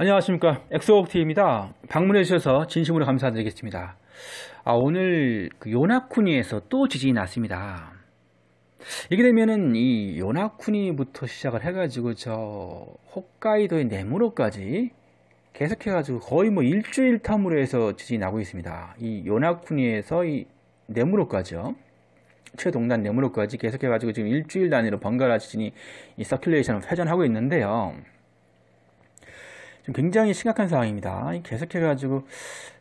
안녕하십니까 엑소옥티입니다 방문해 주셔서 진심으로 감사드리겠습니다 아, 오늘 그 요나쿠니에서 또 지진이 났습니다 이게 되면은 이 요나쿠니부터 시작을 해가지고 저 홋카이도의 네무로까지 계속해가지고 거의 뭐 일주일 텀으로 해서 지진이 나고 있습니다 이 요나쿠니에서 이 네무로까지요 최동단 네무로까지 계속해가지고 지금 일주일 단위로 번갈아 지진이 이 서큘레이션을 회전하고 있는데요 지금 굉장히 심각한 상황입니다. 계속해가지고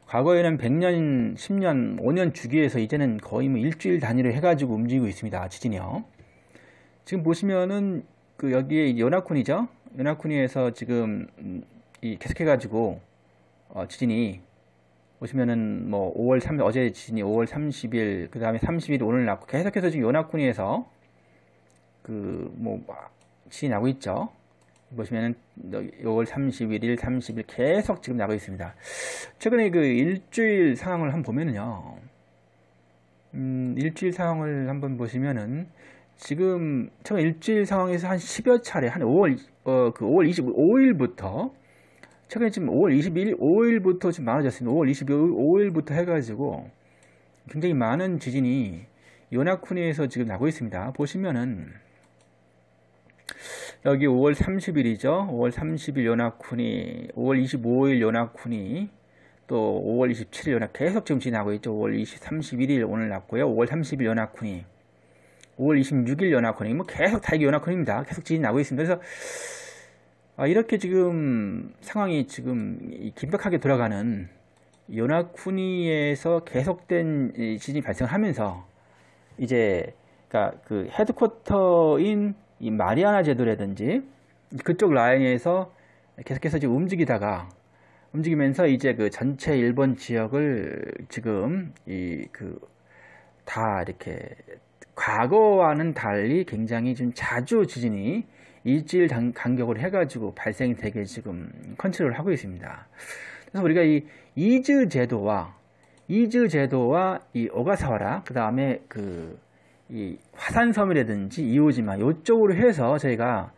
과거에는 100년, 10년, 5년 주기에서 이제는 거의 뭐 일주일 단위로 해가지고 움직이고 있습니다. 지진이요. 지금 보시면은 그 여기에 연합군이죠. 연합군이에서 지금 이 계속해가지고 어 지진이 보시면은 뭐 5월 3 어제 지진이 5월 30일 그 다음에 30일 오늘 났고 계속해서 지금 연합군이에서 그뭐 지진 나고 있죠. 보시면은 5월 31일, 30일 계속 지금 나고 있습니다. 최근에 그 일주일 상황을 한번 보면은요. 음, 일주일 상황을 한번 보시면은 지금 최근 일주일 상황에서 한 10여 차례 한 5월 어, 그 5월 25일부터 최근에 지금 5월 21일 5일부터 지금 많아졌습니다. 5월 25일부터 해 가지고 굉장히 많은 지진이 요나쿠니에서 지금 나고 있습니다. 보시면은 여기 5월 30일이죠. 5월 30일 연합군이, 5월 25일 연합군이, 또 5월 27일 연합 계속 지금 지나고 있죠. 5월 20, 31일 오늘 났고요. 5월 30일 연합군이, 5월 26일 연합군이, 뭐 계속 다 이게 연합군입니다. 계속 지나고 있습니다. 그래서 아, 이렇게 지금 상황이 지금 긴박하게 돌아가는 연합군이에서 계속된 지진이 발생하면서 이제 그러니까 그 헤드쿼터인 이 마리아나 제도라든지 그쪽 라인에서 계속해서 지금 움직이다가 움직이면서 이제 그 전체 일본 지역을 지금 이 그 다 이렇게 과거와는 달리 굉장히 좀 자주 지진이 일주일 간격으로 해가지고 발생이 되게 지금 컨트롤을 하고 있습니다. 그래서 우리가 이 이즈 제도와 이즈 제도와 이 오가사와라 그 다음에 그이 화산섬이라든지 이오지마 이쪽으로 해서 저희가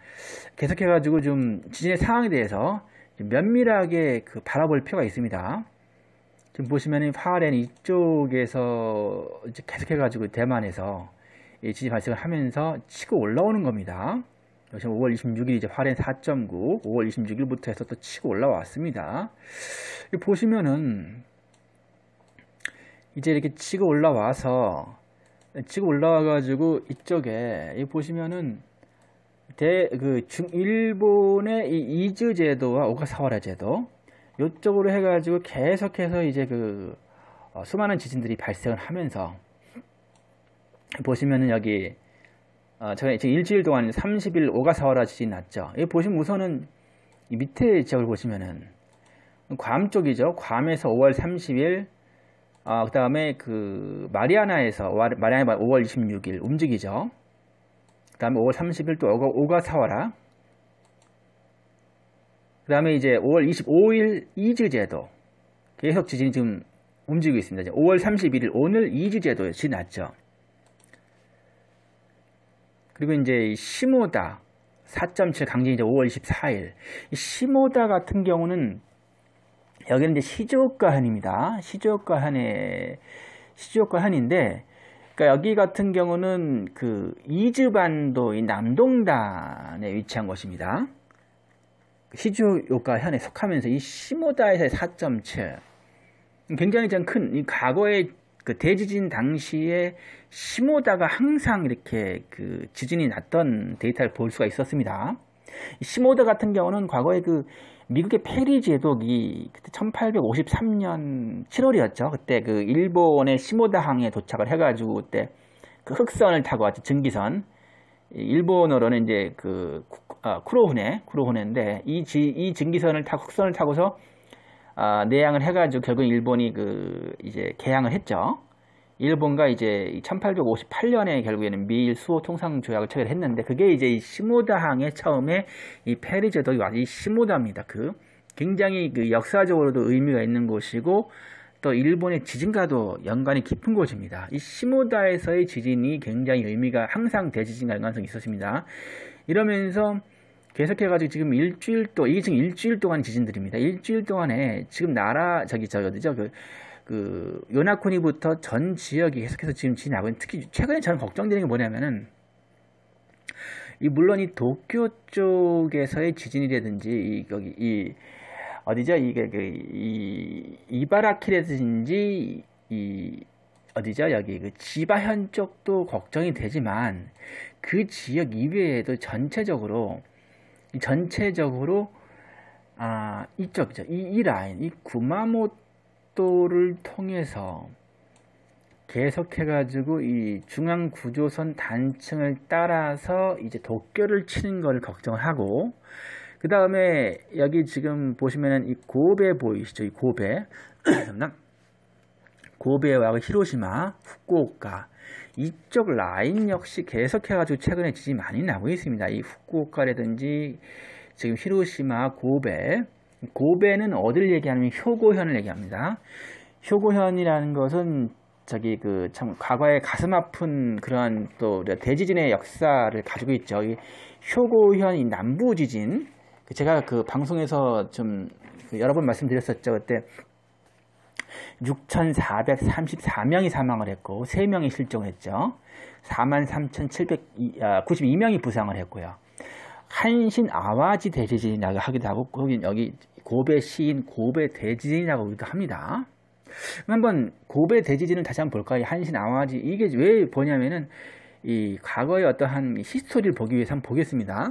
계속해가지고 좀 지진의 상황에 대해서 면밀하게 그 바라볼 필요가 있습니다. 지금 보시면화파렌 이쪽에서 계속해가지고 대만에서 지진 발생을 하면서 치고 올라오는 겁니다. 지금 5월 26일 이제 화렌 4.9, 5월 26일부터 해서 또 치고 올라왔습니다. 보시면은 이제 이렇게 치고 올라와서 지금 올라와가지고 이쪽에 이 보시면은 대 그 중 일본의 이 이즈 제도와 오가사와라 제도 요쪽으로 해가지고 계속해서 이제 그 어, 수많은 지진들이 발생을 하면서 보시면은 여기 어, 제가 지금 일주일 동안 30일 오가사와라 지진 났죠. 이 보시면 우선은 밑에 지역을 보시면은 괌 쪽이죠. 괌에서 5월 30일 아, 그 다음에 그 마리아나에서 마리아나 5월 26일 움직이죠. 그 다음에 5월 30일 또 오가, 사와라. 그 다음에 이제 5월 25일 이즈제도 계속 지진이 지금 움직이고 있습니다. 5월 31일 오늘 이즈제도 지났죠. 그리고 이제 시모다 4.7 강진이 이제 5월 24일 시모다 같은 경우는 여기는 이제 시조가 한입니다. 시조가 한에 시조가 한인데 그러니까 여기 같은 경우는 그 이즈반도의 남동단에 위치한 곳입니다. 그 시조요가 현에 속하면서 이 시모다에서의 4.7 굉장히 좀큰 과거의 그 대지진 당시에 시모다가 항상 이렇게 그 지진이 났던 데이터를 볼 수가 있었습니다. 시모다 같은 경우는 과거에 그 미국의 페리 제독이 그때 1853년 7월이었죠. 그때 그 일본의 시모다항에 도착을 해가지고 그때 그 흑선을 타고 왔죠. 증기선. 일본어로는 이제 그 아, 쿠로훈네쿠로네인데 이, 지, 이 증기선을 타고 흑선을 타고서 아, 내양을 해가지고 결국 일본이 그 이제 개항을 했죠. 일본과 이제 1858년에 결국에는 미일 수호 통상 조약을 체결했는데 그게 이제 이 시모다항의 처음에 이 페리제도 이 시모다입니다. 그 굉장히 그 역사적으로도 의미가 있는 곳이고 또 일본의 지진과도 연관이 깊은 곳입니다. 이 시모다에서의 지진이 굉장히 의미가 항상 대지진과 연관성이 있었습니다. 이러면서 계속해가지고 지금 일주일 동 이게 지금 일주일 동안 지진들입니다. 일주일 동안에 지금 나라 저기 저기 어디죠 그그 요나코니부터 전 지역이 계속해서 지금 지나고 있는 특히 최근에 저는 걱정되는 게 뭐냐면은 이 물론 이 도쿄 쪽에서의 지진이라든지 이 여기 이 어디죠 이게 그이 이바라키라든지 이 어디죠 여기 그 지바현 쪽도 걱정이 되지만 그 지역 이외에도 전체적으로 전체적으로 아 이쪽이죠 이, 이 라인 이 구마모토 각도를 통해서 계속해 가지고 이 중앙 구조선 단층을 따라서 이제 도쿄를 치는 걸 걱정을 하고 그 다음에 여기 지금 보시면은 이 고베 보이시죠? 이 고베 고베와 히로시마, 후쿠오카 이쪽 라인 역시 계속해가지고 최근에 지진이 많이 나고 있습니다. 이 후쿠오카라든지 지금 히로시마, 고베 고베는 어디를 얘기하냐면 효고현을 얘기합니다. 효고현이라는 것은 저기 그 참과거에 가슴 아픈 그러한 또 대지진의 역사를 가지고 있죠. 이 효고현 이 남부 지진 그 제가 그 방송에서 좀 그 여러 번 말씀드렸었죠. 그때 6,434명이 사망을 했고 3명이 실종했죠. 43,792명이 부상을 했고요. 한신 아와지 대지진이라고 하기도 하고 여기 고베 시인 고베 대지진이라고 우기도 합니다. 한번 고베 대지진을 다시 한번 볼까요? 한신 아와지 이게 왜 보냐면은 이 과거의 어떠한 히스토리를 보기 위해서 한번 보겠습니다.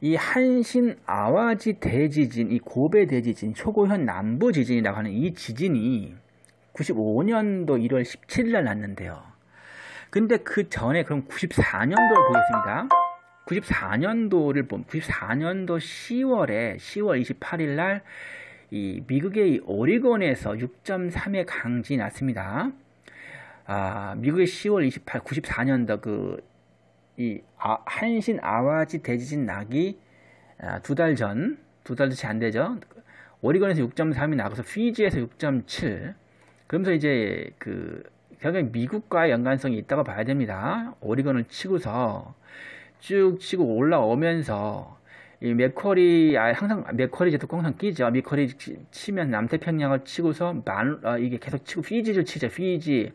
이 한신 아와지 대지진, 이 고베 대지진, 초고현 남부 지진이라고 하는 이 지진이 95년도 1월 17일 날 났는데요. 근데 그 전에 그럼 94년도를 보겠습니다. 94년도를 보면 94년도 10월에 10월 28일 날이 미국의 오리곤에서 6.3의 강진이 났습니다. 아, 미국의 10월 28, 94년도 그, 이, 아, 한신 아와지 대지진 나기 아, 두달 전, 두 달도 채안 되죠. 오리건에서 6.3이 나고서 피지에서 6.7. 그러면서 이제 그, 결국 미국과의 연관성이 있다고 봐야 됩니다. 오리건을 치고서 쭉 치고 올라오면서 이 맥쿼리 아, 항상 맥쿼리 제도 항상 끼죠. 맥쿼리 치면 남태평양을 치고서 만 아, 이게 계속 치고 휘지를 치죠. 휘지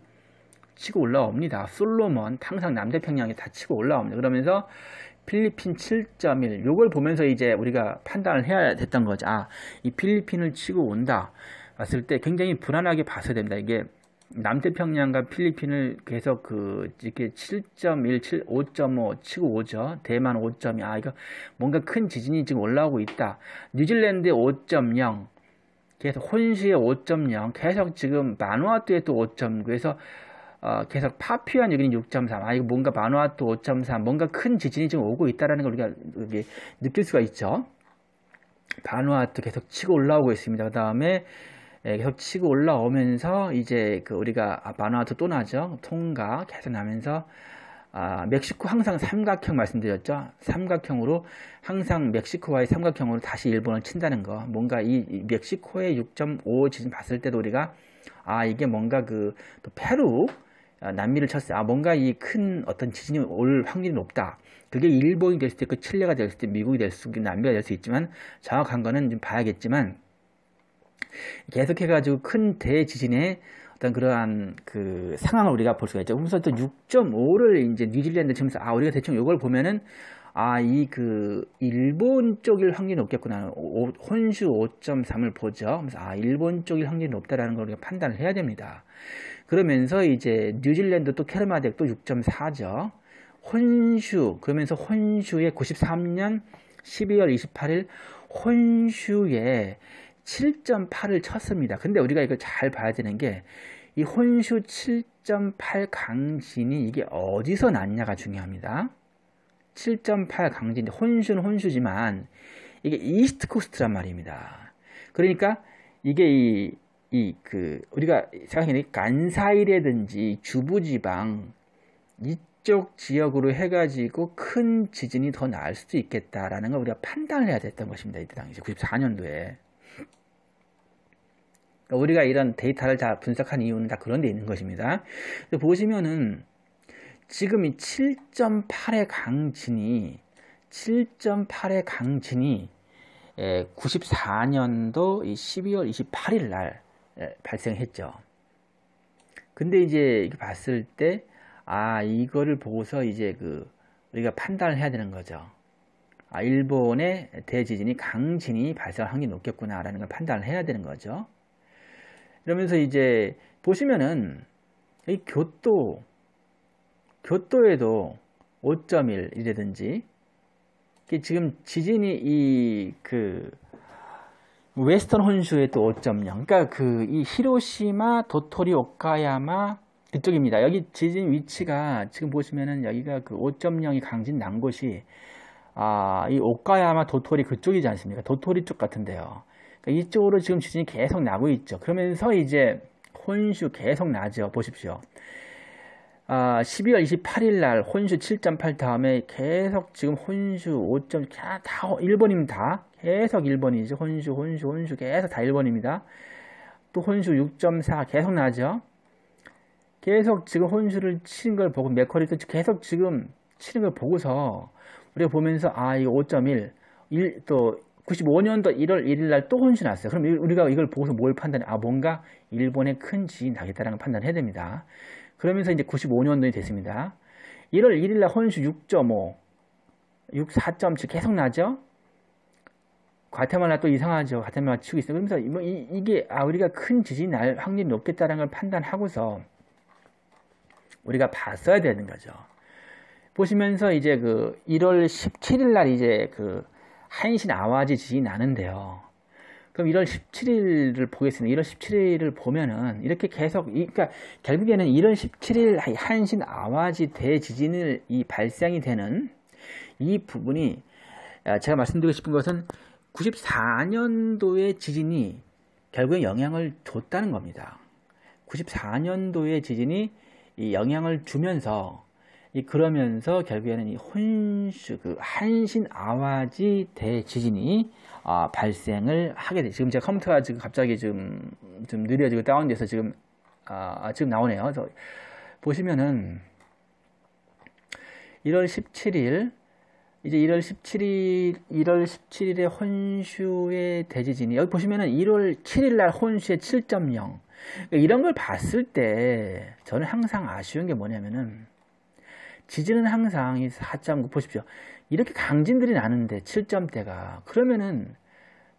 치고 올라옵니다. 솔로몬 항상 남태평양에 다 치고 올라옵니다. 그러면서 필리핀 7.1 요걸 보면서 이제 우리가 판단을 해야 됐던 거죠. 아, 이 필리핀을 치고 온다. 봤을 때 굉장히 불안하게 봐서 됩니다. 이게 남태평양과 필리핀을 계속 그 이렇게 7.1, 7, 5.5 치고 오죠. 대만 5.2. 아 이거 뭔가 큰 지진이 지금 올라오고 있다. 뉴질랜드 5.0 계속 혼수의 5.0 계속 지금 마누아투에또 5.9에서 어, 계속 파피안 뉴기는 6.3, 아, 이거 뭔가 마누아투 5.3, 뭔가 큰 지진이 지금 오고 있다라는 걸 우리가 이게 느낄 수가 있죠. 바누아투 계속 치고 올라오고 있습니다. 그 다음에 예, 계 치고 올라오면서 이제 그 우리가 아, 바누아투 또 나죠. 통과 계속 나면서 아, 멕시코 항상 삼각형 말씀드렸죠. 삼각형으로 항상 멕시코와의 삼각형으로 다시 일본을 친다는 거. 뭔가 이, 멕시코의 6.5 지진 봤을 때도 우리가 아 이게 뭔가 그 또 페루 아, 남미를 쳤어요. 아 뭔가 이 큰 어떤 지진이 올 확률이 높다. 그게 일본이 될 수도 있고 칠레가 될 수도 있고 미국이 될 수도 있고 남미가 될 수 있지만 정확한 거는 좀 봐야겠지만 계속해가지고 큰대지진의 어떤 그러한 그 상황을 우리가 볼 수가 있죠. 그래서 또 6.5를 이제 뉴질랜드 측면서 아 우리가 대충 요걸 보면은 아 이 그 일본 쪽일 확률이 높겠구나. 오, 혼슈 5.3을 보죠. 그래서 아 일본 쪽일 확률이 높다라는 걸 우리가 판단을 해야 됩니다. 그러면서 이제 뉴질랜드 또 캐르마덱도 6.4죠. 혼슈 그러면서 혼슈의 93년 12월 28일 혼슈의 7.8을 쳤습니다. 근데 우리가 이걸 잘 봐야 되는 게 이 혼슈 7.8 강진이 이게 어디서 났냐가 중요합니다. 7.8 강진, 혼슈는 혼슈지만 이게 이스트 코스트란 말입니다. 그러니까 이게 이, 이, 그, 우리가 생각해보니 간사이라든지 주부지방 이쪽 지역으로 해가지고 큰 지진이 더 날 수도 있겠다라는 걸 우리가 판단을 해야 됐던 것입니다. 이때 당시 94년도에. 그러니까 우리가 이런 데이터를 다 분석한 이유는 다 그런 데 있는 것입니다. 보시면은 지금 이 7.8의 강진이 7.8의 강진이 94년도 12월 28일 날 예, 발생했죠. 근데 이제 봤을 때, 아, 이거를 보고서 이제 그, 우리가 판단을 해야 되는 거죠. 아, 일본의 대지진이 강진이 발생한 게 높겠구나라는 걸 판단을 해야 되는 거죠. 이러면서 이제 보시면은 이 교토 교토에도 5.1 이라든지 지금 지진이 이 그 웨스턴 혼슈에 또5.0 그러니까 그 이 히로시마 도토리 오카야마 그쪽입니다. 여기 지진 위치가 지금 보시면은 여기가 그 5.0이 강진 난 곳이 아, 이 오카야마 도토리 그쪽이지 않습니까? 도토리 쪽 같은데요. 그러니까 이쪽으로 지금 지진이 계속 나고 있죠. 그러면서 이제 혼슈 계속 나죠. 보십시오. 아, 12월 28일 날 혼슈 7.8 다음에 계속 지금 혼슈 5. 다 1번입니다. 계속 1번이죠. 혼슈, 혼슈, 혼슈 계속 다 1번입니다. 또 혼슈 6.4 계속 나죠. 계속 지금 혼슈를 치는 걸 보고 맥커리도 계속 지금 치는 걸 보고서 우리가 보면서 아 이거 5.1, 1, 또 95년도 1월 1일 날 또혼신 났어요. 그럼 우리가 이걸 보고서 뭘 판단해? 아, 뭔가 일본의 큰 지진이 나겠다라는 판단을 해야 됩니다. 그러면서 이제 95년도에 됐습니다. 1월 1일 날 혼수 6.5, 64.7 계속 나죠? 과테말라 또 이상하죠. 과테말라 치고 있어요. 그러면서 뭐 이, 게 아, 우리가 큰 지진이 날 확률이 높겠다는 걸 판단하고서 우리가 봤어야 되는 거죠. 보시면서 이제 그 1월 17일 날 이제 그 한신 아와지 지진이 나는데요. 그럼 1월 17일을 보겠습니다. 1월 17일을 보면은 이렇게 계속 그러니까 결국에는 1월 17일 한신 아와지 대지진을 이 발생이 되는 이 부분이 아, 제가 말씀드리고 싶은 것은 94년도의 지진이 결국에 영향을 줬다는 겁니다. 94년도의 지진이 이 영향을 주면서 이 그러면서 결국에는 이 혼슈 그 한신 아와지 대지진이 아, 발생을 하게 돼. 지금 제가 컴퓨터가 지금 갑자기 지금 좀 느려지고 다운돼서 지금 아, 아 지금 나오네요. 저 보시면은 1월 17일 이제 1월 17일 1월 17일에 혼슈의 대지진이 여기 보시면은 1월 7일 날 혼슈의 7.0 그러니까 이런 걸 봤을 때 저는 항상 아쉬운 게 뭐냐면은 지진은 항상 이 4.9 보십시오. 이렇게 강진들이 나는데 7점대가 그러면은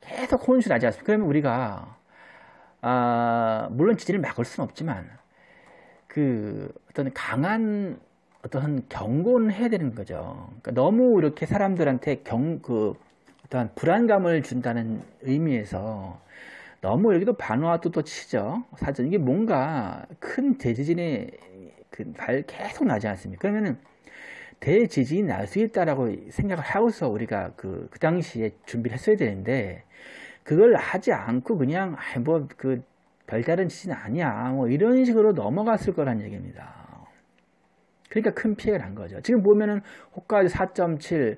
계속 혼수 나지 않습니까? 그러면 우리가 아, 물론 지진을 막을 수는 없지만 그 어떤 강한 어떤 경고는 해야 되는 거죠. 그러니까 너무 이렇게 사람들한테 경 그 어떤 불안감을 준다는 의미에서 너무 여기도 반화도 또 치죠. 사전 이게 뭔가 큰 대지진의 그발 계속 나지 않습니까? 그러면은 대지진이 날 수 있다라고 생각을 하고서 우리가 그, 그 당시에 준비를 했어야 되는데 그걸 하지 않고 그냥 뭐그 별다른 지진 아니야 뭐 이런 식으로 넘어갔을 거란 얘기입니다. 그러니까 큰 피해를 한 거죠. 지금 보면은 호카이 4.7,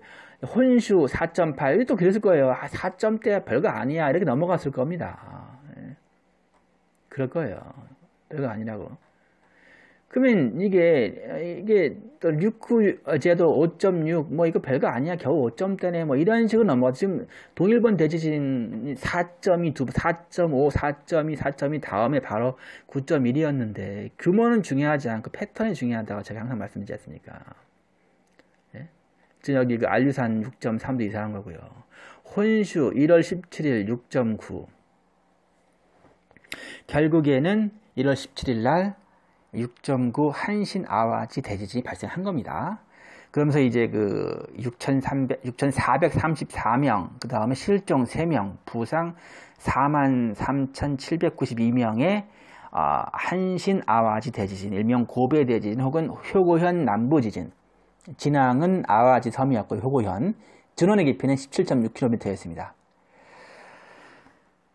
혼슈 4.8, 이게 또 그랬을 거예요. 아, 4점대 별거 아니야 이렇게 넘어갔을 겁니다. 예. 그럴 거예요. 별거 아니라고. 그러면 이게 이게 또 6구 어, 제도 5.6 뭐 이거 별거 아니야 겨우 5점대네 뭐 이런 식으로 넘어가 지금 동일본 대지진 4.2두4.5 4.2 4.2 다음에 바로 9.1이었는데 규모는 중요하지 않고 패턴이 중요하다고 제가 항상 말씀드리지 않습니까? 예? 지금 여기 그알류산 6.3도 이상한 거고요. 혼슈 1월 17일 6.9 결국에는 1월 17일 날6.9 한신 아와지 대지진이 발생한 겁니다. 그러면서 이제 그 6,300, 6,434명, 그 다음에 실종 3명, 부상 43,792명의 어, 아, 한신 아와지 대지진, 일명 고베 대지진 혹은 효고현 남부 지진, 진앙은 아와지 섬이었고 효고현, 전원의 깊이는 17.6km였습니다.